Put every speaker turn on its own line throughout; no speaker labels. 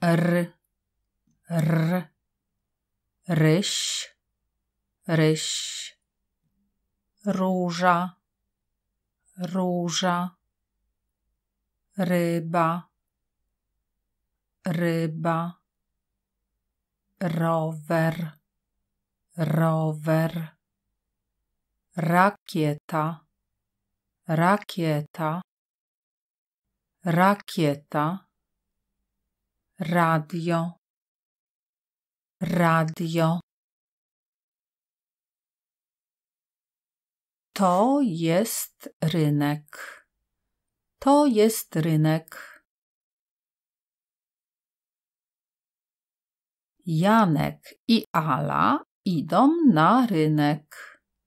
r, r, ryś, ryś, róża, róża, ryba, ryba, rower, rower, rakieta, rakieta, rakieta radio, radio. To jest rynek. To jest rynek. Janek i Ala idą na rynek.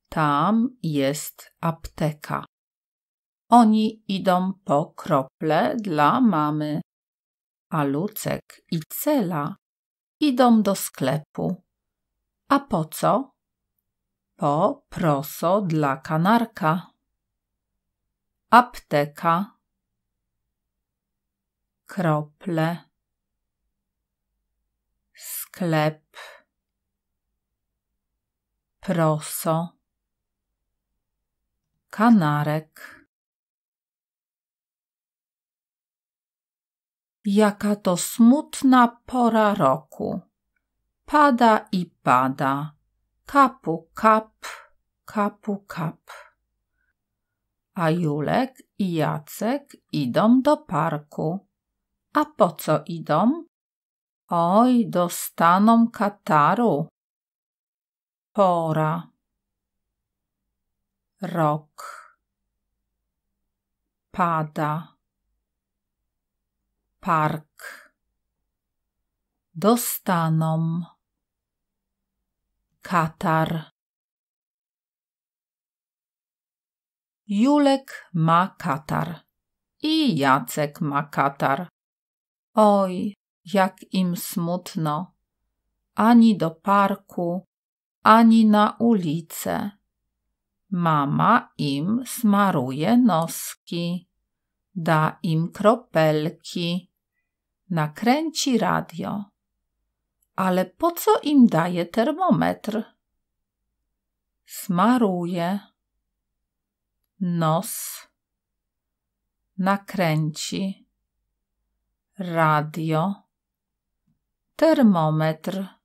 Tam jest apteka. Oni idą po krople dla mamy a Lucek i Cela idą do sklepu. A po co? Po proso dla kanarka. Apteka. Krople. Sklep. Proso. Kanarek. Jaka to smutna pora roku. Pada i pada. Kapu kap, kapu kap. A Julek i Jacek idą do parku. A po co idą? Oj, dostaną kataru. Pora. Rok. Pada park. Dostaną katar. Julek ma katar i Jacek ma katar. Oj, jak im smutno. Ani do parku, ani na ulicę. Mama im smaruje noski, da im kropelki nakręci radio. Ale po co im daje termometr? Smaruje. Nos. Nakręci. Radio. Termometr